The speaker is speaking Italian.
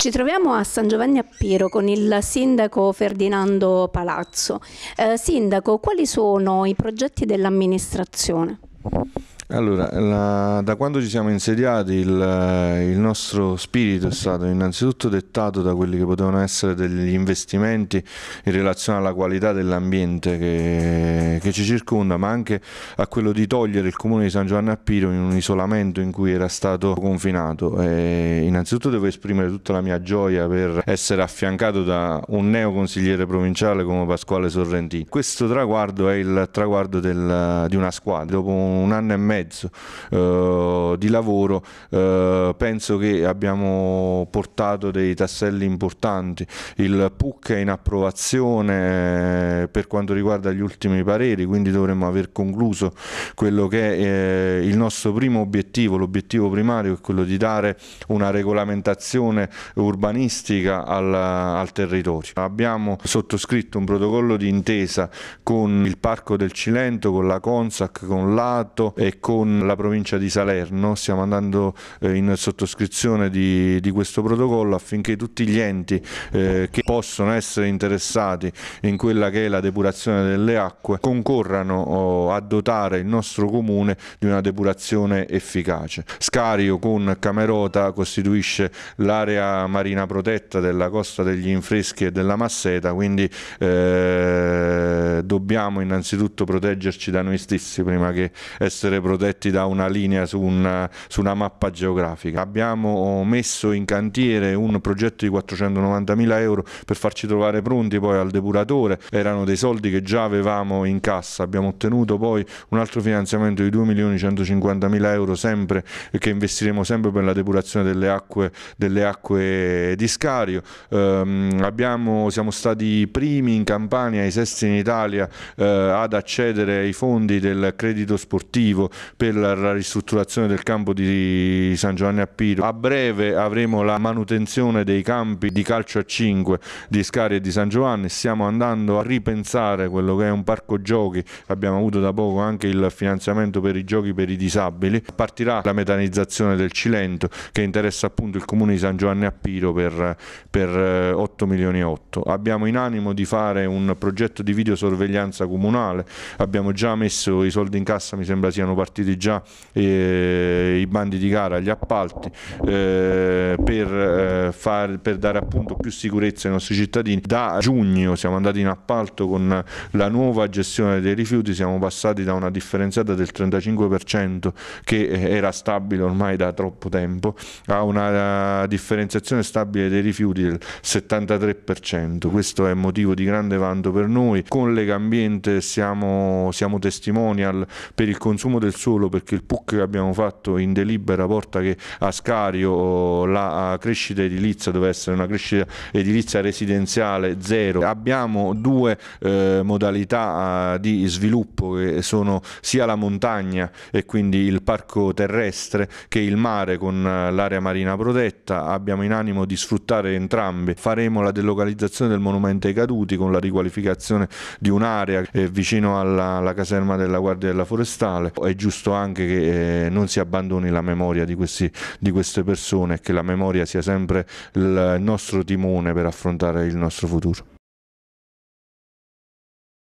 Ci troviamo a San Giovanni a Piro con il sindaco Ferdinando Palazzo. Eh, sindaco, quali sono i progetti dell'amministrazione? Allora, la, da quando ci siamo insediati il, il, nostro spirito è stato innanzitutto dettato da quelli che potevano essere degli investimenti in relazione alla qualità dell'ambiente che, che ci circonda, ma anche a quello di togliere il comune di San Giovanni a Piro in un isolamento in cui era stato confinato. E innanzitutto devo esprimere tutta la mia gioia per essere affiancato da un neo consigliere provinciale come Pasquale Sorrentino. Questo traguardo è il traguardo del, di una squadra. Dopo un anno e mezzo mezzo eh, di lavoro eh, penso che abbiamo portato dei tasselli importanti il PUC è in approvazione eh, per quanto riguarda gli ultimi pareri quindi dovremmo aver concluso quello che è eh, il nostro primo obiettivo l'obiettivo primario è quello di dare una regolamentazione urbanistica al, al territorio abbiamo sottoscritto un protocollo di intesa con il Parco del Cilento, con la Consac, con l'Ato e con con la provincia di Salerno, stiamo andando eh, in sottoscrizione di, di questo protocollo affinché tutti gli enti eh, che possono essere interessati in quella che è la depurazione delle acque concorrano oh, a dotare il nostro comune di una depurazione efficace. Scario con Camerota costituisce l'area marina protetta della costa degli Infreschi e della Masseta, quindi eh, dobbiamo innanzitutto proteggerci da noi stessi prima che essere protetti protetti da una linea su una, su una mappa geografica. Abbiamo messo in cantiere un progetto di 490.000 euro per farci trovare pronti poi al depuratore, erano dei soldi che già avevamo in cassa, abbiamo ottenuto poi un altro finanziamento di 2.150.000 euro sempre che investiremo sempre per la depurazione delle acque, delle acque di scario. Ehm, abbiamo, siamo stati i primi in Campania, i sesti in Italia eh, ad accedere ai fondi del credito sportivo per la ristrutturazione del campo di San Giovanni a Piro. A breve avremo la manutenzione dei campi di calcio a 5 di Scari e di San Giovanni, stiamo andando a ripensare quello che è un parco giochi, abbiamo avuto da poco anche il finanziamento per i giochi per i disabili, partirà la metanizzazione del Cilento che interessa appunto il comune di San Giovanni a Piro per, per 8 eh, milioni e 8. Abbiamo in animo di fare un progetto di videosorveglianza comunale, abbiamo già messo i soldi in cassa, mi sembra siano partiti partiti già eh, i bandi di gara, gli appalti eh, per, eh, far, per, dare appunto più sicurezza ai nostri cittadini. Da giugno siamo andati in appalto con la nuova gestione dei rifiuti, siamo passati da una differenziata del 35% che eh, era stabile ormai da troppo tempo a una eh, differenziazione stabile dei rifiuti del 73%. Questo è motivo di grande vanto per noi. Con Legambiente siamo, siamo testimonial per il consumo del solo perché il PUC che abbiamo fatto in delibera porta che a Scario la crescita edilizia deve essere una crescita edilizia residenziale zero. Abbiamo due eh, modalità eh, di sviluppo che sono sia la montagna e quindi il parco terrestre che il mare con eh, l'area marina protetta. Abbiamo in animo di sfruttare entrambe. Faremo la delocalizzazione del monumento ai caduti con la riqualificazione di un'area eh, vicino alla, alla, caserma della Guardia della Forestale. È giusto giusto anche che eh, non si abbandoni la memoria di, questi, di queste persone e che la memoria sia sempre il nostro timone per affrontare il nostro futuro.